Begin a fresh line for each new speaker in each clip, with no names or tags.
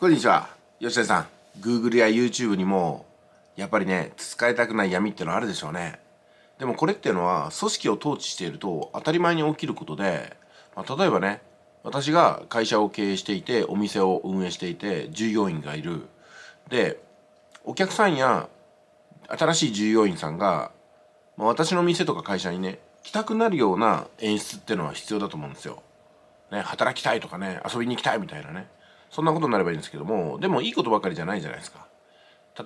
こんにちは吉田さん Google や YouTube にもやっぱりね使いたくない闇ってのあるでしょうねでもこれっていうのは組織を統治していると当たり前に起きることで、まあ、例えばね私が会社を経営していてお店を運営していて従業員がいるでお客さんや新しい従業員さんが、まあ、私の店とか会社にね来たくなるような演出っていうのは必要だと思うんですよ。ね、働きたいとかね遊びに行きたいみたいなねそんなことになればいいんですけどもでもいいことばかりじゃないじゃないですか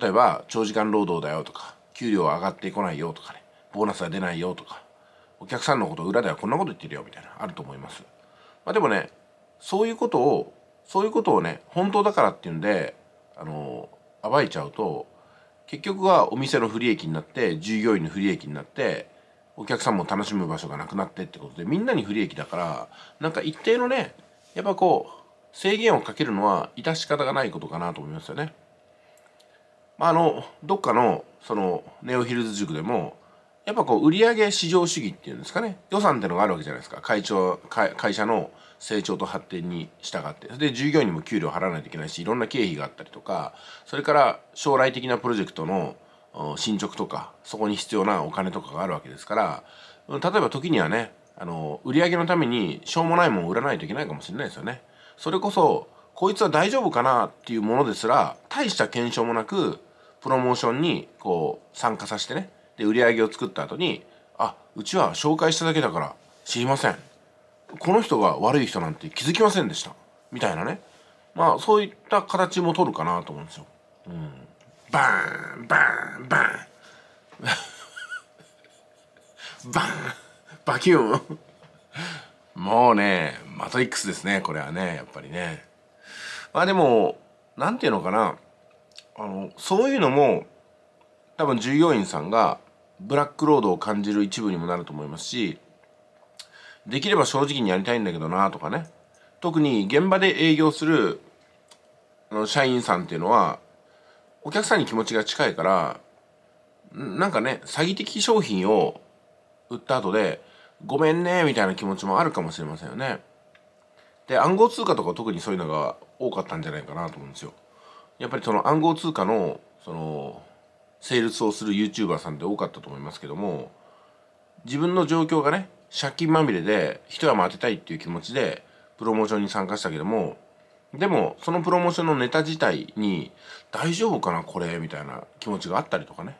例えば長時間労働だよとか給料は上がってこないよとかねボーナスは出ないよとかお客さんのこと裏ではこんなこと言ってるよみたいなあると思います、まあ、でもねそういうことをそういうことをね本当だからっていうんであの暴いちゃうと結局はお店の不利益になって従業員の不利益になってお客さんも楽しむ場所がなくなってってことでみんなに不利益だからなんか一定のねやっぱこう制限をかけるのは致し方がないことかなと思いますよね。まあ、あのどっかのそのネオヒルズ塾でもやっぱこう売上市場主義っていうんですかね予算っていうのがあるわけじゃないですか会長会社の成長と発展に従ってで従業員にも給料払わないといけないしいろんな経費があったりとかそれから将来的なプロジェクトの進捗とかそこに必要なお金とかがあるわけですから例えば時にはねあの売上のためにしょうもないもんを売らないといけないかもしれないですよね。それこそこいつは大丈夫かなっていうものですら大した検証もなくプロモーションにこう参加させてねで売り上げを作った後にあうちは紹介しただけだから知りませんこの人が悪い人なんて気づきませんでしたみたいなねまあそういった形も取るかなと思うんですよ。うん、バーンバーンバーン バーンバキューンもうね、マトリックスですね、これはね、やっぱりね。まあでも、なんていうのかな、あの、そういうのも、多分従業員さんが、ブラックロードを感じる一部にもなると思いますし、できれば正直にやりたいんだけどなとかね。特に現場で営業する、あの、社員さんっていうのは、お客さんに気持ちが近いから、なんかね、詐欺的商品を売った後で、ごめんねみたいな気持ちもあるかもしれませんよね。で暗号通貨とか特にそういうのが多かったんじゃないかなと思うんですよ。やっぱりその暗号通貨のそのセールスをする YouTuber さんって多かったと思いますけども自分の状況がね借金まみれで一山当てたいっていう気持ちでプロモーションに参加したけどもでもそのプロモーションのネタ自体に大丈夫かなこれみたいな気持ちがあったりとかね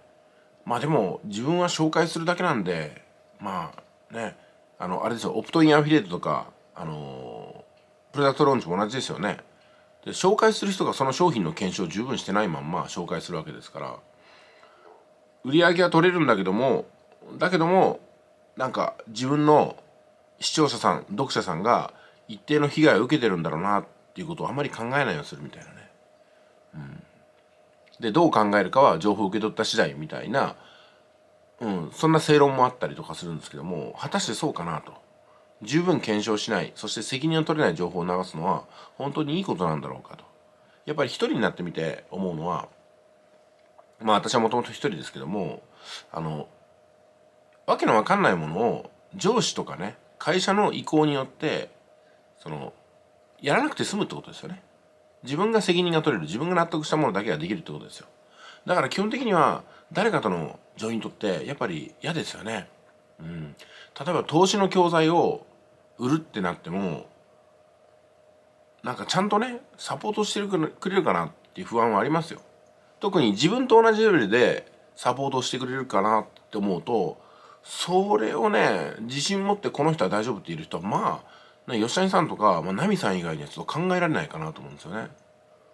まあでも自分は紹介するだけなんでまあねあのあれですよオプトインアフィリエイトとかあのプロダクトローンチも同じですよねで紹介する人がその商品の検証を十分してないまんま紹介するわけですから売り上げは取れるんだけどもだけどもなんか自分の視聴者さん読者さんが一定の被害を受けてるんだろうなっていうことをあまり考えないようにするみたいなね。うん、でどう考えるかは情報を受け取った次第みたいなうん、そんな正論もあったりとかするんですけども果たしてそうかなと十分検証しないそして責任を取れない情報を流すのは本当にいいことなんだろうかとやっぱり一人になってみて思うのはまあ私はもともと一人ですけどもあのわけのわかんないものを上司とかね会社の意向によってそのやらなくて済むってことですよね自分が責任が取れる自分が納得したものだけができるってことですよだから基本的には誰かとのジョイントってやっぱり嫌ですよね。うん、例えば投資の教材を売るってなってもなんかちゃんとねサポートしてくれるかなっていう不安はありますよ。特に自分と同じレベルでサポートしてくれるかなって思うとそれをね自信持ってこの人は大丈夫っていう人はまあ吉谷さんとか、まあ、ナミさん以外にはちょっと考えられないかなと思うんですよね。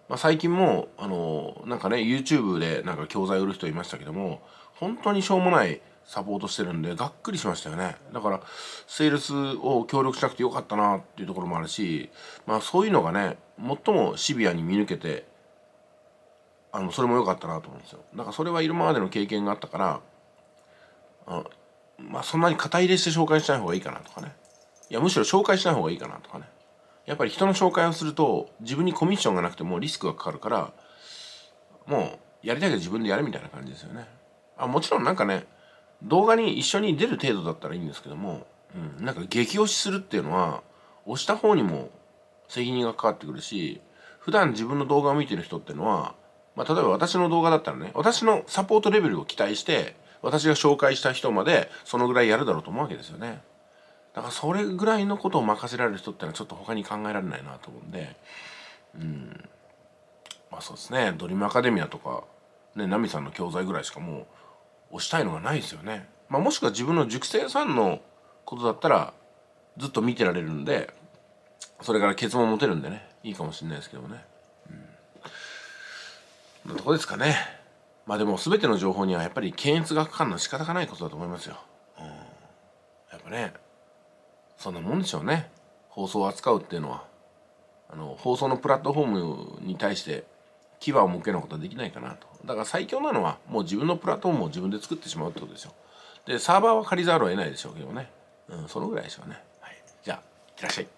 まあ、最近もあのなんかね YouTube でなんか教材売る人いましたけども本当にしょうもないサポートしてるんでがっくりしましたよねだからセールスを協力しなくてよかったなっていうところもあるしまあそういうのがね最もシビアに見抜けてあのそれも良かったなと思うんですよだからそれは今までの経験があったからあまあそんなに肩入れして紹介しない方がいいかなとかねいやむしろ紹介しない方がいいかなとかねやっぱり人の紹介をすると自分にコミッションがなくてもリスクがかかるからもうやりたいけど自分でやるみたいな感じですよねあもちろんなんかね動画に一緒に出る程度だったらいいんですけども、うん、なんか激推しするっていうのは押した方にも責任がかかってくるし普段自分の動画を見てる人っていうのは、まあ、例えば私の動画だったらね私のサポートレベルを期待して私が紹介した人までそのぐらいやるだろうと思うわけですよね。だからそれぐらいのことを任せられる人ってのはちょっと他に考えられないなと思うんで、うん。まあそうですね、ドリームアカデミアとか、ね、ナミさんの教材ぐらいしかもう、押したいのがないですよね。まあもしくは自分の塾生さんのことだったら、ずっと見てられるんで、それから結論を持てるんでね、いいかもしれないですけどね。うん。なとこですかね。まあでも全ての情報にはやっぱり検閲がかかるのは仕方がないことだと思いますよ。うん。やっぱね、そんなもんでしょうね放送を扱うっていうのはあの放送のプラットフォームに対して牙を向けることはできないかなとだから最強なのはもう自分のプラットフォームを自分で作ってしまうってことでょうでサーバーは借りざるを得ないでしょうけどね、うん、そのぐらいでしょうね、はい、じゃあいってらっしゃい